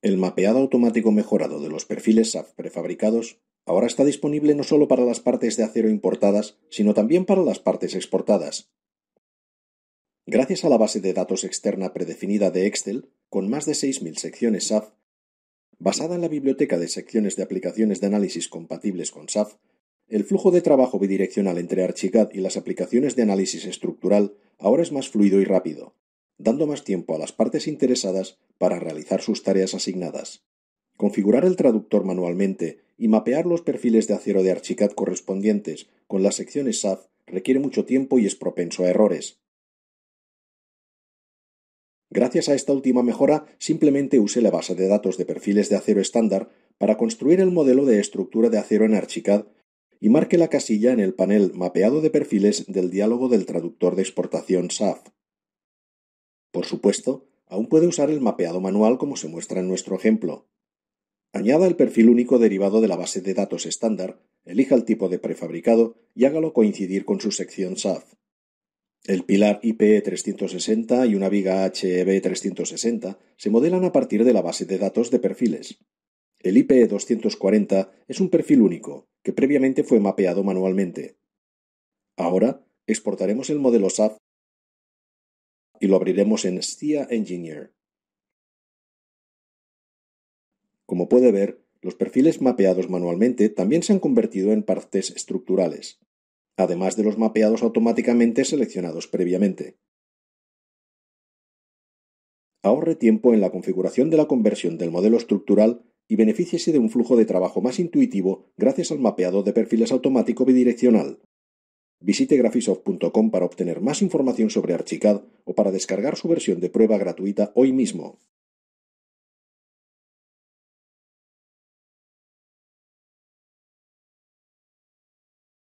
El mapeado automático mejorado de los perfiles SAF prefabricados ahora está disponible no solo para las partes de acero importadas, sino también para las partes exportadas. Gracias a la base de datos externa predefinida de Excel, con más de 6.000 secciones SAF, basada en la biblioteca de secciones de aplicaciones de análisis compatibles con SAF, el flujo de trabajo bidireccional entre Archicad y las aplicaciones de análisis estructural ahora es más fluido y rápido dando más tiempo a las partes interesadas para realizar sus tareas asignadas. Configurar el traductor manualmente y mapear los perfiles de acero de Archicad correspondientes con las secciones SAF requiere mucho tiempo y es propenso a errores. Gracias a esta última mejora, simplemente use la base de datos de perfiles de acero estándar para construir el modelo de estructura de acero en Archicad y marque la casilla en el panel Mapeado de perfiles del diálogo del traductor de exportación SAF. Por supuesto, aún puede usar el mapeado manual como se muestra en nuestro ejemplo. Añada el perfil único derivado de la base de datos estándar, elija el tipo de prefabricado y hágalo coincidir con su sección SAF. El pilar IPE 360 y una viga HEB 360 se modelan a partir de la base de datos de perfiles. El IPE 240 es un perfil único, que previamente fue mapeado manualmente. Ahora, exportaremos el modelo SAF y lo abriremos en STIA Engineer. Como puede ver, los perfiles mapeados manualmente también se han convertido en partes estructurales, además de los mapeados automáticamente seleccionados previamente. Ahorre tiempo en la configuración de la conversión del modelo estructural y benefíciese de un flujo de trabajo más intuitivo gracias al mapeado de perfiles automático bidireccional. Visite graphisoft.com para obtener más información sobre Archicad o para descargar su versión de prueba gratuita hoy mismo.